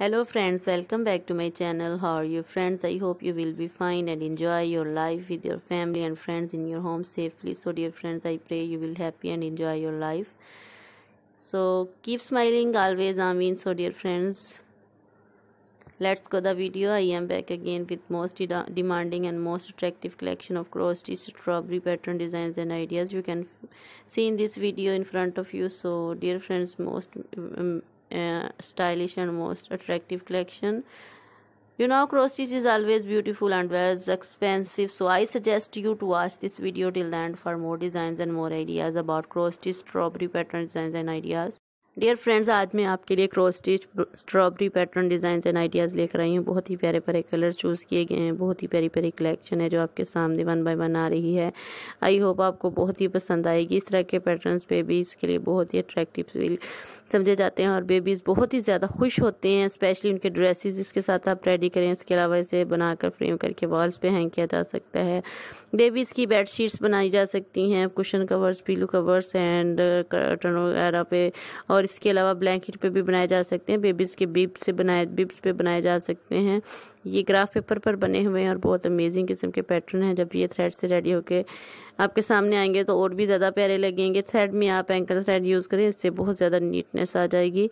hello friends welcome back to my channel how are you friends i hope you will be fine and enjoy your life with your family and friends in your home safely so dear friends i pray you will happy and enjoy your life so keep smiling always amin so dear friends let's go the video i am back again with most de demanding and most attractive collection of cross stitch strawberry pattern designs and ideas you can see in this video in front of you so dear friends most um, uh, stylish and most attractive collection you know cross stitch is always beautiful and was expensive so i suggest you to watch this video till the end for more designs and more ideas about cross stitch strawberry pattern designs and ideas dear friends आज मैं आपके लिए cross stitch strawberry pattern design and ideas लेकर आई हूँ बहुत ही प्यारे प्यारे कलर चूज़ किए गए हैं बहुत ही प्यारी प्यारी कलेक्शन है जो आपके सामने वन बाय वन आ रही है आई होप आपको बहुत ही पसंद आएगी इस तरह के पैटर्न्स बेबीज़ के लिए बहुत ही अट्रैक्टिव फील समझे जाते हैं और बेबीज़ बहुत ही ज़्यादा खुश होते हैं स्पेशली उनके ड्रेसेस इसके साथ आप रेडी करें इसके अलावा इसे बनाकर फ्रेम करके वॉल्स पर हैंग किया जा सकता है बेबीज़ की बेड शीट्स बनाई जा सकती हैं cushion covers pillow covers and curtain वगैरह पे और इसके अलावा ब्लैंकेट पे भी बनाए जा सकते हैं बेबीज़ के बिब से बनाए बिब्स पे बनाए जा सकते हैं ये ग्राफ पेपर पर बने हुए हैं और बहुत अमेजिंग किस्म के पैटर्न हैं जब ये थ्रेड से रेडी होकर आपके सामने आएंगे तो और भी ज़्यादा प्यारे लगेंगे थ्रेड में आप एंकल थ्रेड यूज़ करें इससे बहुत ज़्यादा नीटनेस आ जाएगी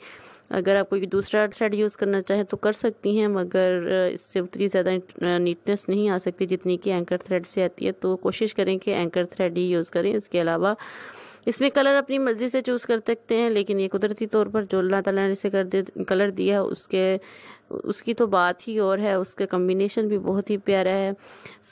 अगर आप कोई दूसरा थ्रेड यूज़ करना चाहे तो कर सकती हैं मगर इससे उतनी ज़्यादा नीटनेस नहीं आ सकती जितनी कि एंकर थ्रेड से आती है तो कोशिश करें कि एंकर थ्रेड ही यूज़ करें इसके अलावा इसमें कलर अपनी मर्जी से चूज़ कर सकते हैं लेकिन ये कुदरती तौर पर जो अल्लाह तला ने इसे कर दे कलर दिया है उसके उसकी तो बात ही और है उसका कम्बिनेशन भी बहुत ही प्यारा है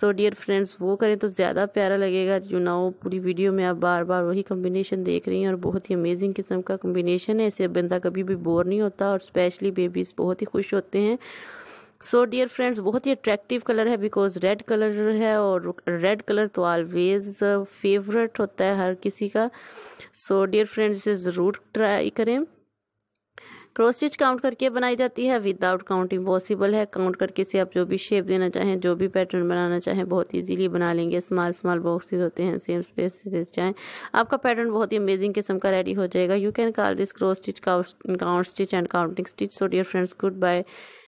सो डियर फ्रेंड्स वो करें तो ज़्यादा प्यारा लगेगा ना नाओ पूरी वीडियो में आप बार बार वही कम्बिनेशन देख रही हैं और बहुत ही अमेजिंग किस्म का कम्बिनेशन है इससे बंदा कभी भी बोर नहीं होता और स्पेशली बेबीज़ बहुत ही खुश होते हैं सो डियर फ्रेंड्स बहुत ही अट्रैक्टिव कलर है बिकॉज रेड कलर है और रेड कलर तो ऑलवेज फेवरेट होता है हर किसी का सो डियर फ्रेंड्स इसे ज़रूर ट्राई करें क्रॉस स्टिच काउंट करके बनाई जाती है विदाउट काउंटिंग पॉसिबल है काउंट करके से आप जो भी शेप देना चाहें जो भी पैटर्न बनाना चाहें बहुत इजीली बना लेंगे स्मॉल स्मॉल बॉक्सेस होते हैं सेम स्पेस चाहें आपका पैटर्न बहुत ही अमेजिंग किस्म का रेडी हो जाएगा you can call this cross stitch count stitch and counting stitch so dear friends good bye